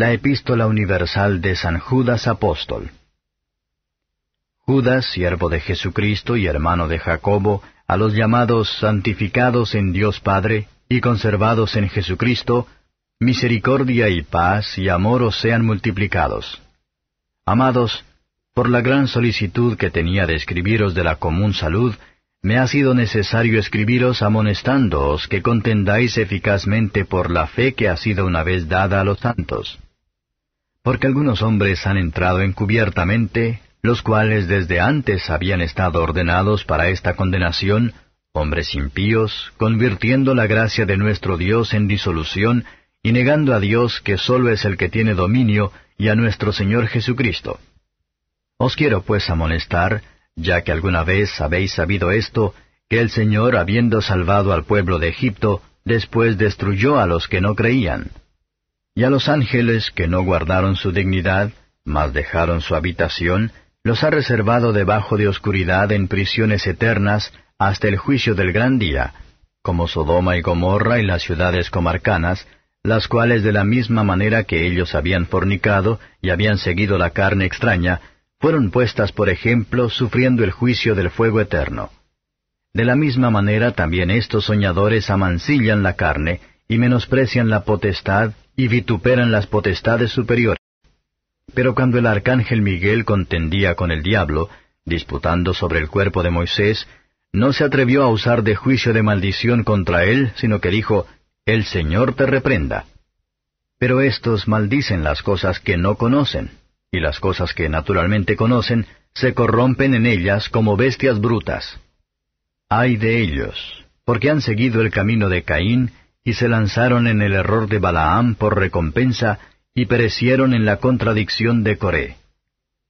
La Epístola Universal de San Judas Apóstol. Judas, siervo de Jesucristo y hermano de Jacobo, a los llamados santificados en Dios Padre y conservados en Jesucristo, misericordia y paz y amor os sean multiplicados. Amados, por la gran solicitud que tenía de escribiros de la común salud, me ha sido necesario escribiros amonestándoos que contendáis eficazmente por la fe que ha sido una vez dada a los santos porque algunos hombres han entrado encubiertamente, los cuales desde antes habían estado ordenados para esta condenación, hombres impíos, convirtiendo la gracia de nuestro Dios en disolución y negando a Dios que solo es el que tiene dominio y a nuestro Señor Jesucristo. Os quiero pues amonestar, ya que alguna vez habéis sabido esto, que el Señor, habiendo salvado al pueblo de Egipto, después destruyó a los que no creían. Y a los ángeles que no guardaron su dignidad, mas dejaron su habitación, los ha reservado debajo de oscuridad en prisiones eternas hasta el juicio del gran día, como Sodoma y Gomorra y las ciudades comarcanas, las cuales de la misma manera que ellos habían fornicado y habían seguido la carne extraña, fueron puestas por ejemplo sufriendo el juicio del fuego eterno. De la misma manera también estos soñadores amancillan la carne y menosprecian la potestad y vituperan las potestades superiores. Pero cuando el arcángel Miguel contendía con el diablo, disputando sobre el cuerpo de Moisés, no se atrevió a usar de juicio de maldición contra él, sino que dijo, El Señor te reprenda. Pero estos maldicen las cosas que no conocen, y las cosas que naturalmente conocen se corrompen en ellas como bestias brutas. Ay de ellos, porque han seguido el camino de Caín y se lanzaron en el error de Balaam por recompensa, y perecieron en la contradicción de Coré.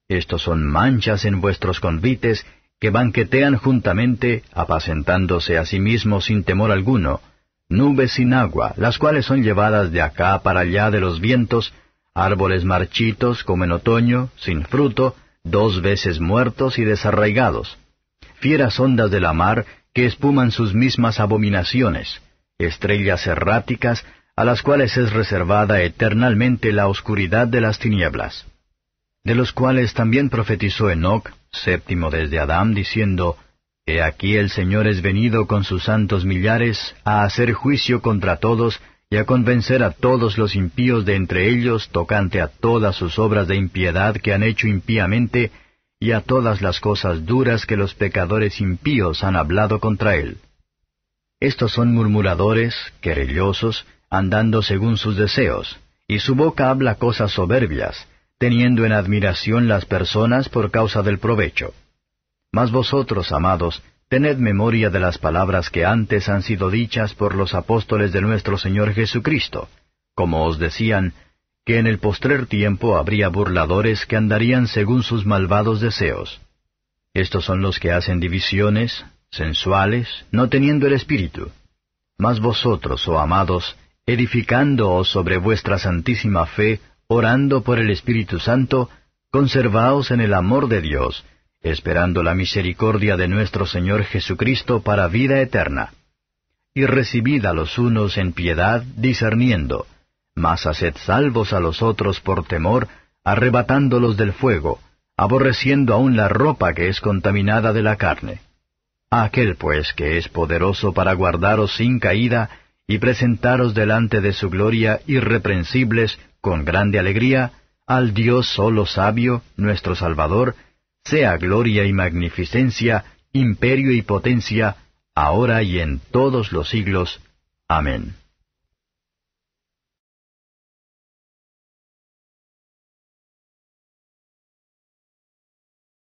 Estos son manchas en vuestros convites, que banquetean juntamente, apacentándose a sí mismos sin temor alguno, nubes sin agua, las cuales son llevadas de acá para allá de los vientos, árboles marchitos como en otoño, sin fruto, dos veces muertos y desarraigados, fieras ondas de la mar que espuman sus mismas abominaciones, estrellas erráticas a las cuales es reservada eternalmente la oscuridad de las tinieblas, de los cuales también profetizó Enoc, séptimo desde Adán, diciendo, He aquí el Señor es venido con sus santos millares a hacer juicio contra todos y a convencer a todos los impíos de entre ellos tocante a todas sus obras de impiedad que han hecho impíamente, y a todas las cosas duras que los pecadores impíos han hablado contra él. Estos son murmuradores, querellosos, andando según sus deseos, y su boca habla cosas soberbias, teniendo en admiración las personas por causa del provecho. Mas vosotros, amados, tened memoria de las palabras que antes han sido dichas por los apóstoles de nuestro Señor Jesucristo, como os decían, que en el postrer tiempo habría burladores que andarían según sus malvados deseos. Estos son los que hacen divisiones, sensuales, no teniendo el Espíritu. Mas vosotros, oh amados, edificándoos sobre vuestra santísima fe, orando por el Espíritu Santo, conservaos en el amor de Dios, esperando la misericordia de nuestro Señor Jesucristo para vida eterna. Y recibid a los unos en piedad, discerniendo, mas haced salvos a los otros por temor, arrebatándolos del fuego, aborreciendo aún la ropa que es contaminada de la carne aquel pues que es poderoso para guardaros sin caída y presentaros delante de su gloria irreprensibles con grande alegría, al Dios solo sabio, nuestro Salvador, sea gloria y magnificencia, imperio y potencia, ahora y en todos los siglos. Amén.